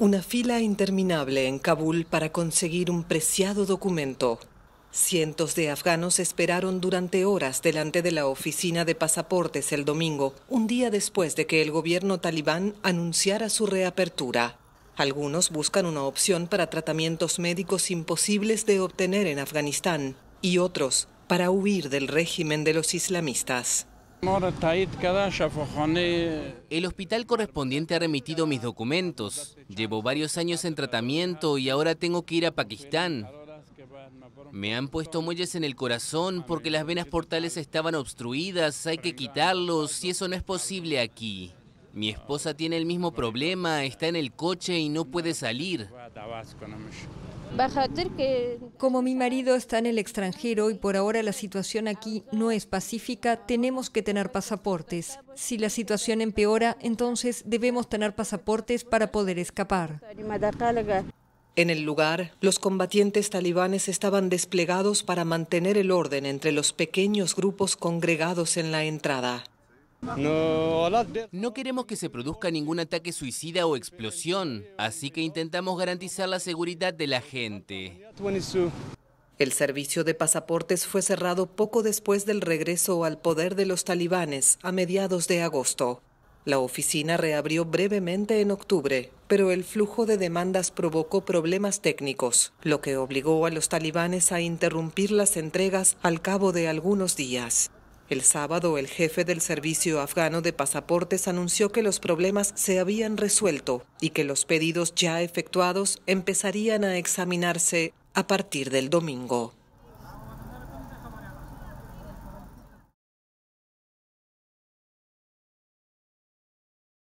Una fila interminable en Kabul para conseguir un preciado documento. Cientos de afganos esperaron durante horas delante de la oficina de pasaportes el domingo, un día después de que el gobierno talibán anunciara su reapertura. Algunos buscan una opción para tratamientos médicos imposibles de obtener en Afganistán y otros para huir del régimen de los islamistas. El hospital correspondiente ha remitido mis documentos. Llevo varios años en tratamiento y ahora tengo que ir a Pakistán. Me han puesto muelles en el corazón porque las venas portales estaban obstruidas, hay que quitarlos y eso no es posible aquí. Mi esposa tiene el mismo problema, está en el coche y no puede salir. Como mi marido está en el extranjero y por ahora la situación aquí no es pacífica, tenemos que tener pasaportes. Si la situación empeora, entonces debemos tener pasaportes para poder escapar. En el lugar, los combatientes talibanes estaban desplegados para mantener el orden entre los pequeños grupos congregados en la entrada. No queremos que se produzca ningún ataque suicida o explosión, así que intentamos garantizar la seguridad de la gente. El servicio de pasaportes fue cerrado poco después del regreso al poder de los talibanes a mediados de agosto. La oficina reabrió brevemente en octubre, pero el flujo de demandas provocó problemas técnicos, lo que obligó a los talibanes a interrumpir las entregas al cabo de algunos días. El sábado, el jefe del Servicio Afgano de Pasaportes anunció que los problemas se habían resuelto y que los pedidos ya efectuados empezarían a examinarse a partir del domingo.